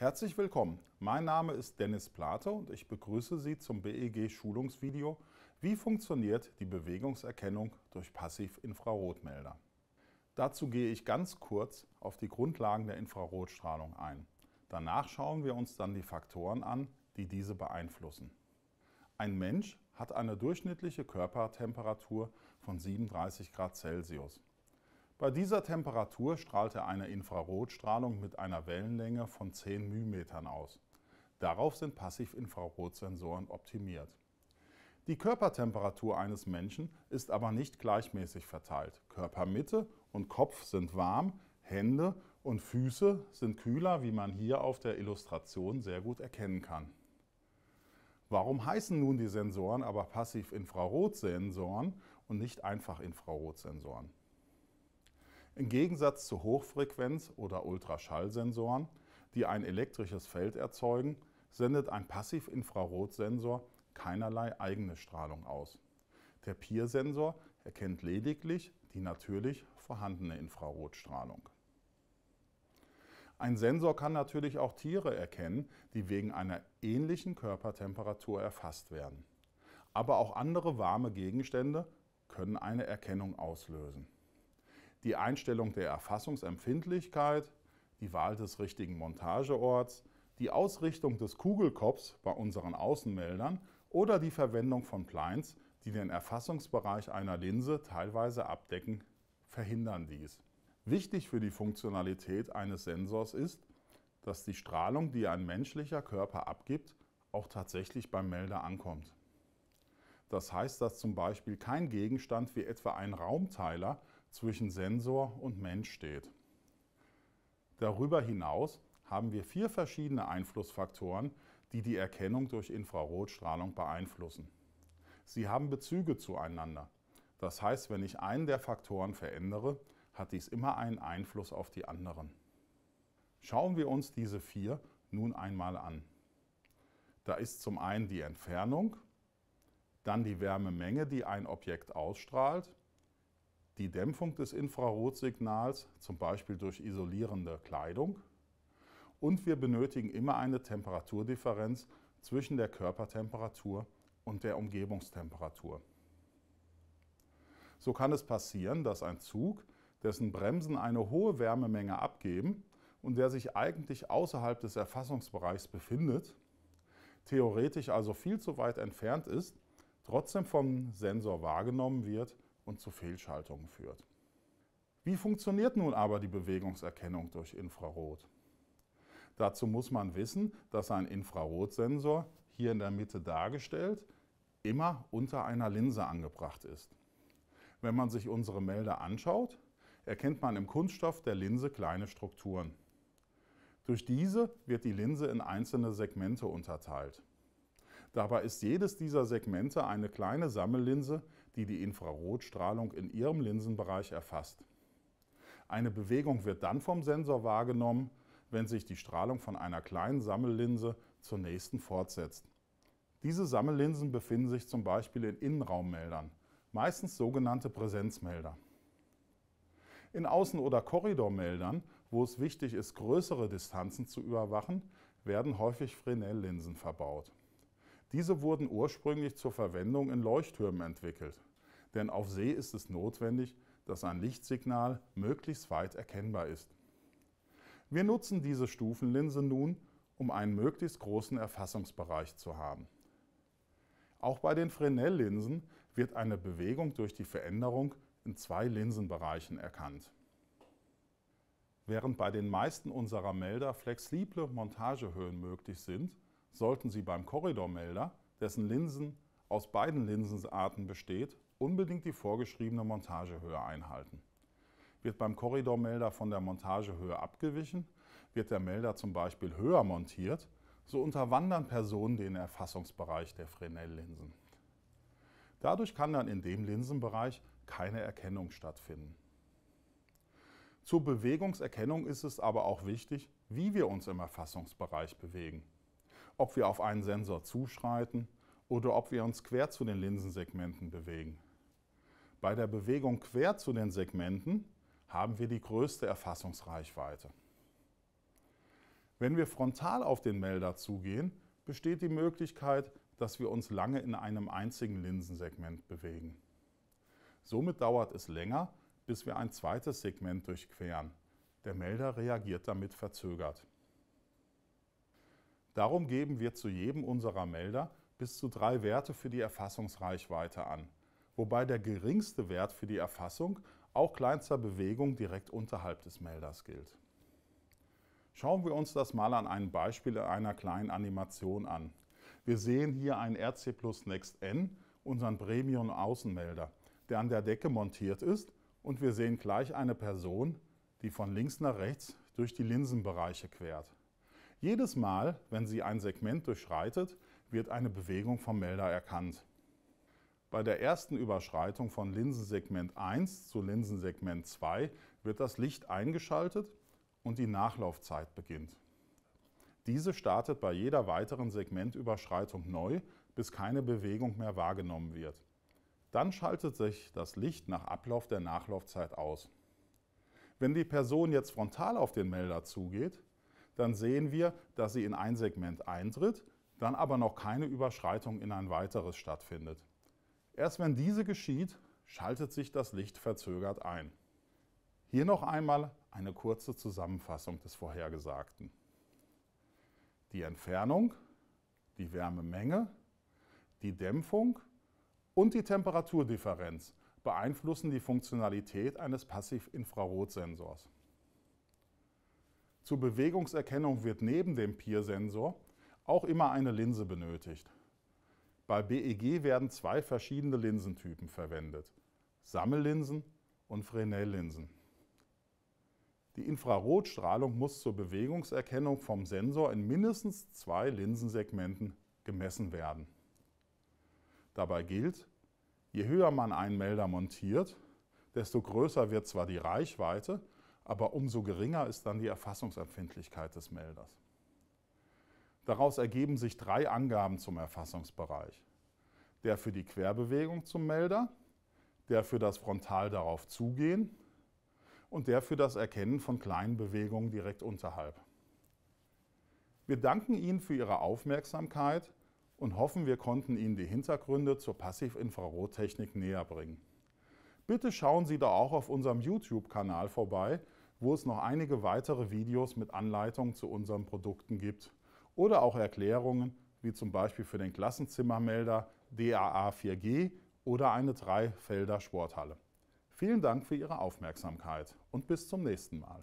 Herzlich willkommen. Mein Name ist Dennis Plate und ich begrüße Sie zum BEG Schulungsvideo Wie funktioniert die Bewegungserkennung durch Passiv-Infrarotmelder? Dazu gehe ich ganz kurz auf die Grundlagen der Infrarotstrahlung ein. Danach schauen wir uns dann die Faktoren an, die diese beeinflussen. Ein Mensch hat eine durchschnittliche Körpertemperatur von 37 Grad Celsius. Bei dieser Temperatur strahlt er eine Infrarotstrahlung mit einer Wellenlänge von 10 μm aus. Darauf sind Passiv-Infrarotsensoren optimiert. Die Körpertemperatur eines Menschen ist aber nicht gleichmäßig verteilt. Körpermitte und Kopf sind warm, Hände und Füße sind kühler, wie man hier auf der Illustration sehr gut erkennen kann. Warum heißen nun die Sensoren aber Passiv-Infrarotsensoren und nicht einfach Infrarotsensoren? Im Gegensatz zu Hochfrequenz- oder Ultraschallsensoren, die ein elektrisches Feld erzeugen, sendet ein Passivinfrarotsensor keinerlei eigene Strahlung aus. Der peer sensor erkennt lediglich die natürlich vorhandene Infrarotstrahlung. Ein Sensor kann natürlich auch Tiere erkennen, die wegen einer ähnlichen Körpertemperatur erfasst werden. Aber auch andere warme Gegenstände können eine Erkennung auslösen die Einstellung der Erfassungsempfindlichkeit, die Wahl des richtigen Montageorts, die Ausrichtung des Kugelkopfs bei unseren Außenmeldern oder die Verwendung von Plines, die den Erfassungsbereich einer Linse teilweise abdecken, verhindern dies. Wichtig für die Funktionalität eines Sensors ist, dass die Strahlung, die ein menschlicher Körper abgibt, auch tatsächlich beim Melder ankommt. Das heißt, dass zum Beispiel kein Gegenstand wie etwa ein Raumteiler zwischen Sensor und Mensch steht. Darüber hinaus haben wir vier verschiedene Einflussfaktoren, die die Erkennung durch Infrarotstrahlung beeinflussen. Sie haben Bezüge zueinander. Das heißt, wenn ich einen der Faktoren verändere, hat dies immer einen Einfluss auf die anderen. Schauen wir uns diese vier nun einmal an. Da ist zum einen die Entfernung, dann die Wärmemenge, die ein Objekt ausstrahlt, die Dämpfung des Infrarotsignals, zum Beispiel durch isolierende Kleidung. Und wir benötigen immer eine Temperaturdifferenz zwischen der Körpertemperatur und der Umgebungstemperatur. So kann es passieren, dass ein Zug, dessen Bremsen eine hohe Wärmemenge abgeben und der sich eigentlich außerhalb des Erfassungsbereichs befindet, theoretisch also viel zu weit entfernt ist, trotzdem vom Sensor wahrgenommen wird und zu Fehlschaltungen führt. Wie funktioniert nun aber die Bewegungserkennung durch Infrarot? Dazu muss man wissen, dass ein Infrarotsensor, hier in der Mitte dargestellt, immer unter einer Linse angebracht ist. Wenn man sich unsere Melder anschaut, erkennt man im Kunststoff der Linse kleine Strukturen. Durch diese wird die Linse in einzelne Segmente unterteilt. Dabei ist jedes dieser Segmente eine kleine Sammellinse, die die Infrarotstrahlung in ihrem Linsenbereich erfasst. Eine Bewegung wird dann vom Sensor wahrgenommen, wenn sich die Strahlung von einer kleinen Sammellinse zur nächsten fortsetzt. Diese Sammellinsen befinden sich zum Beispiel in Innenraummeldern, meistens sogenannte Präsenzmelder. In Außen- oder Korridormeldern, wo es wichtig ist, größere Distanzen zu überwachen, werden häufig Fresnel-Linsen verbaut. Diese wurden ursprünglich zur Verwendung in Leuchttürmen entwickelt, denn auf See ist es notwendig, dass ein Lichtsignal möglichst weit erkennbar ist. Wir nutzen diese Stufenlinse nun, um einen möglichst großen Erfassungsbereich zu haben. Auch bei den Fresnel-Linsen wird eine Bewegung durch die Veränderung in zwei Linsenbereichen erkannt. Während bei den meisten unserer Melder flexible Montagehöhen möglich sind, sollten Sie beim Korridormelder, dessen Linsen aus beiden Linsenarten besteht, unbedingt die vorgeschriebene Montagehöhe einhalten. Wird beim Korridormelder von der Montagehöhe abgewichen, wird der Melder zum Beispiel höher montiert, so unterwandern Personen den Erfassungsbereich der Fresnel-Linsen. Dadurch kann dann in dem Linsenbereich keine Erkennung stattfinden. Zur Bewegungserkennung ist es aber auch wichtig, wie wir uns im Erfassungsbereich bewegen ob wir auf einen Sensor zuschreiten oder ob wir uns quer zu den Linsensegmenten bewegen. Bei der Bewegung quer zu den Segmenten haben wir die größte Erfassungsreichweite. Wenn wir frontal auf den Melder zugehen, besteht die Möglichkeit, dass wir uns lange in einem einzigen Linsensegment bewegen. Somit dauert es länger, bis wir ein zweites Segment durchqueren. Der Melder reagiert damit verzögert. Darum geben wir zu jedem unserer Melder bis zu drei Werte für die Erfassungsreichweite an, wobei der geringste Wert für die Erfassung auch kleinster Bewegung direkt unterhalb des Melders gilt. Schauen wir uns das mal an einem Beispiel einer kleinen Animation an. Wir sehen hier einen RC Plus Next N, unseren Premium Außenmelder, der an der Decke montiert ist und wir sehen gleich eine Person, die von links nach rechts durch die Linsenbereiche quert. Jedes Mal, wenn sie ein Segment durchschreitet, wird eine Bewegung vom Melder erkannt. Bei der ersten Überschreitung von Linsensegment 1 zu Linsensegment 2 wird das Licht eingeschaltet und die Nachlaufzeit beginnt. Diese startet bei jeder weiteren Segmentüberschreitung neu, bis keine Bewegung mehr wahrgenommen wird. Dann schaltet sich das Licht nach Ablauf der Nachlaufzeit aus. Wenn die Person jetzt frontal auf den Melder zugeht, dann sehen wir, dass sie in ein Segment eintritt, dann aber noch keine Überschreitung in ein weiteres stattfindet. Erst wenn diese geschieht, schaltet sich das Licht verzögert ein. Hier noch einmal eine kurze Zusammenfassung des Vorhergesagten. Die Entfernung, die Wärmemenge, die Dämpfung und die Temperaturdifferenz beeinflussen die Funktionalität eines Passiv-Infrarotsensors. Zur Bewegungserkennung wird neben dem Peer-Sensor auch immer eine Linse benötigt. Bei BEG werden zwei verschiedene Linsentypen verwendet, Sammellinsen und Fresnel-Linsen. Die Infrarotstrahlung muss zur Bewegungserkennung vom Sensor in mindestens zwei Linsensegmenten gemessen werden. Dabei gilt, je höher man einen Melder montiert, desto größer wird zwar die Reichweite, aber umso geringer ist dann die Erfassungsempfindlichkeit des Melders. Daraus ergeben sich drei Angaben zum Erfassungsbereich. Der für die Querbewegung zum Melder, der für das Frontal darauf zugehen und der für das Erkennen von kleinen Bewegungen direkt unterhalb. Wir danken Ihnen für Ihre Aufmerksamkeit und hoffen, wir konnten Ihnen die Hintergründe zur Passivinfrarottechnik näher bringen. Bitte schauen Sie da auch auf unserem YouTube-Kanal vorbei, wo es noch einige weitere Videos mit Anleitungen zu unseren Produkten gibt oder auch Erklärungen, wie zum Beispiel für den Klassenzimmermelder DAA 4G oder eine Dreifelder Sporthalle. Vielen Dank für Ihre Aufmerksamkeit und bis zum nächsten Mal.